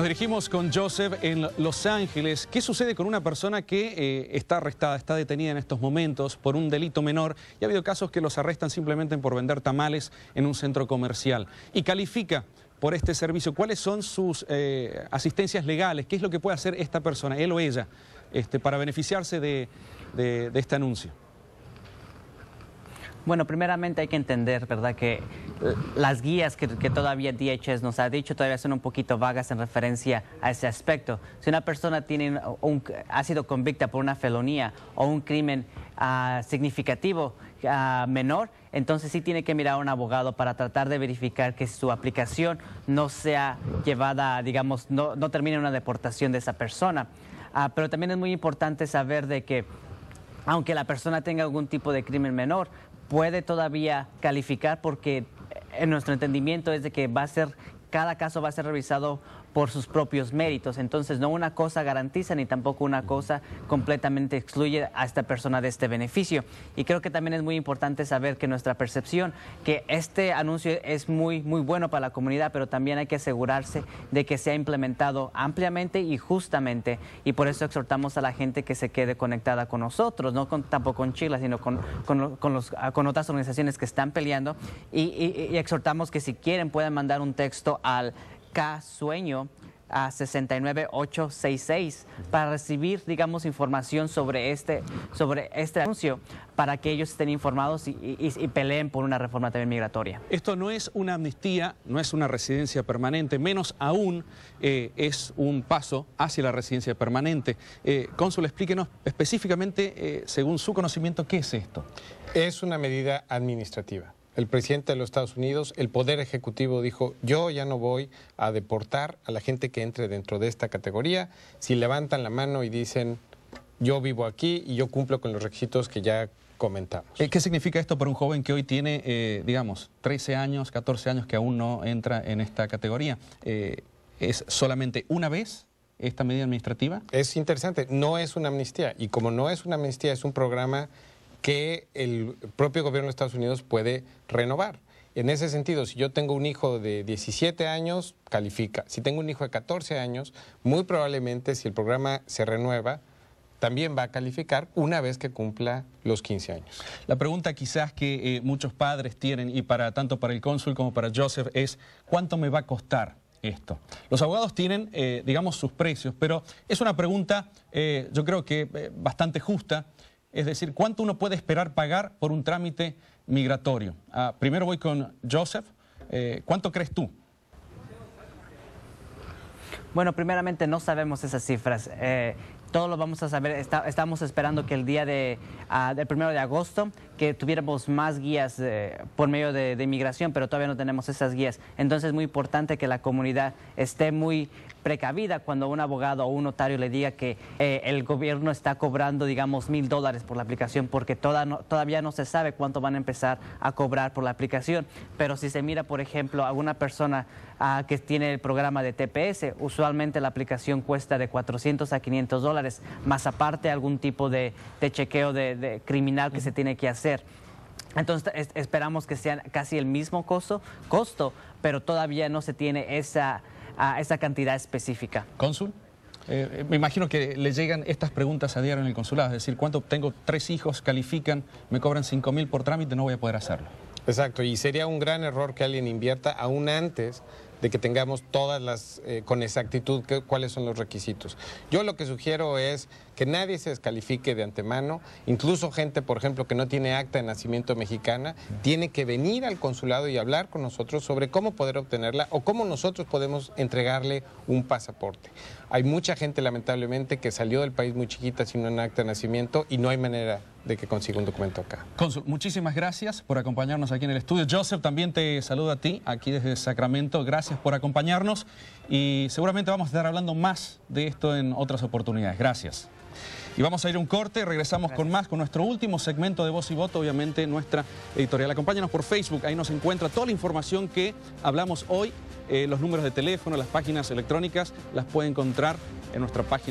Nos dirigimos con Joseph en Los Ángeles. ¿Qué sucede con una persona que eh, está arrestada, está detenida en estos momentos por un delito menor? Y ha habido casos que los arrestan simplemente por vender tamales en un centro comercial. Y califica por este servicio. ¿Cuáles son sus eh, asistencias legales? ¿Qué es lo que puede hacer esta persona, él o ella, este, para beneficiarse de, de este anuncio? Bueno, primeramente hay que entender, ¿verdad?, que las guías que, todavía DHS nos ha dicho todavía son un poquito vagas en referencia a ese aspecto. Si una persona tiene un, ha sido convicta por una felonía o un crimen ah, significativo ah, menor, entonces sí tiene que mirar a un abogado para tratar de verificar que su aplicación no sea llevada, digamos, no, no termine una deportación de esa persona. Ah, pero también es muy importante saber de que aunque la persona tenga algún tipo de crimen menor, puede todavía calificar porque en nuestro entendimiento es de que va a ser cada caso va a ser revisado por sus propios méritos. Entonces, no una cosa garantiza ni tampoco una cosa completamente excluye a esta persona de este beneficio. Y creo que también es muy importante saber que nuestra percepción, que este anuncio es muy, muy bueno para la comunidad, pero también hay que asegurarse de que sea implementado ampliamente y justamente. Y por eso exhortamos a la gente que se quede conectada con nosotros, no tampoco con Chile, sino con, con, con, los, ah, con otras organizaciones que están peleando. Y, y exhortamos que si quieren puedan mandar un texto al K-Sueño a 69866 para recibir, digamos, información sobre este, sobre este anuncio para que ellos estén informados y, peleen por una reforma también migratoria. Esto no es una amnistía, no es una residencia permanente, menos aún eh, es un paso hacia la residencia permanente. Eh, cónsul, explíquenos específicamente, eh, según su conocimiento, ¿qué es esto? Es una medida administrativa el presidente de los Estados Unidos, el Poder Ejecutivo dijo, yo ya no voy a deportar a la gente que entre dentro de esta categoría. Si levantan la mano y dicen, yo vivo aquí y yo cumplo con los requisitos que ya comentamos. ¿Qué significa esto para un joven que hoy tiene, eh, digamos, 13 años, 14 años, que aún no entra en esta categoría? Eh, ¿Es solamente una vez esta medida administrativa? Es interesante, no es una amnistía. Y como no es una amnistía, es un programa que el propio gobierno de Estados Unidos puede renovar. En ese sentido, si yo tengo un hijo de 17 años, califica. Si tengo un hijo de 14 años, muy probablemente si el programa se renueva, también va a calificar una vez que cumpla los 15 años. La pregunta quizás que eh, muchos padres tienen, y para tanto para el cónsul como para Joseph, es ¿cuánto me va a costar esto? Los abogados tienen, eh, digamos, sus precios, pero es una pregunta, eh, yo creo que bastante justa, es decir, cuánto uno puede esperar pagar por un trámite migratorio. Ah, primero voy con Joseph. Eh, ¿Cuánto crees tú? Bueno, primeramente no sabemos esas cifras. Eh, todo lo vamos a saber. estamos esperando que el día de, ah, del primero de agosto que tuviéramos más guías eh, por medio de, inmigración, pero todavía no tenemos esas guías. Entonces es muy importante que la comunidad esté muy precavida cuando un abogado o un notario le diga que eh, el gobierno está cobrando, digamos, mil dólares por la aplicación, porque todavía no se sabe cuánto van a empezar a cobrar por la aplicación. Pero si se mira, por ejemplo, a una persona ah, que tiene el programa de TPS, usualmente la aplicación cuesta de 400 a 500 dólares, más aparte algún tipo de, chequeo de criminal que se tiene que hacer entonces esperamos que sea casi el mismo costo, pero todavía no se tiene esa, esa cantidad específica. Cónsul. Eh, eh, me imagino que le llegan estas preguntas a diario en el consulado, es decir, ¿cuánto tengo? Tres hijos, califican, me cobran 5 mil por trámite, no voy a poder hacerlo. Exacto, y sería un gran error que alguien invierta aún antes de que tengamos todas las, eh, con exactitud, cuáles son los requisitos. Yo lo que sugiero es que nadie se descalifique de antemano, incluso gente, por ejemplo, que no tiene acta de nacimiento mexicana, tiene que venir al consulado y hablar con nosotros sobre cómo poder obtenerla o cómo nosotros podemos entregarle un pasaporte. Hay mucha gente, lamentablemente, que salió del país muy chiquita sin un acta de nacimiento y no hay manera de que consiga un documento acá. Consul, muchísimas gracias por acompañarnos aquí en el estudio. Joseph, también te saludo a ti, aquí desde Sacramento. Gracias por acompañarnos y seguramente vamos a estar hablando más de esto en otras oportunidades. Gracias. Y vamos a ir a un corte, regresamos con más, con nuestro último segmento de Voz y Voto, obviamente nuestra editorial. Acompáñanos por Facebook, ahí nos encuentra toda la información que hablamos hoy, eh, los números de teléfono, las páginas electrónicas, las puede encontrar en nuestra página.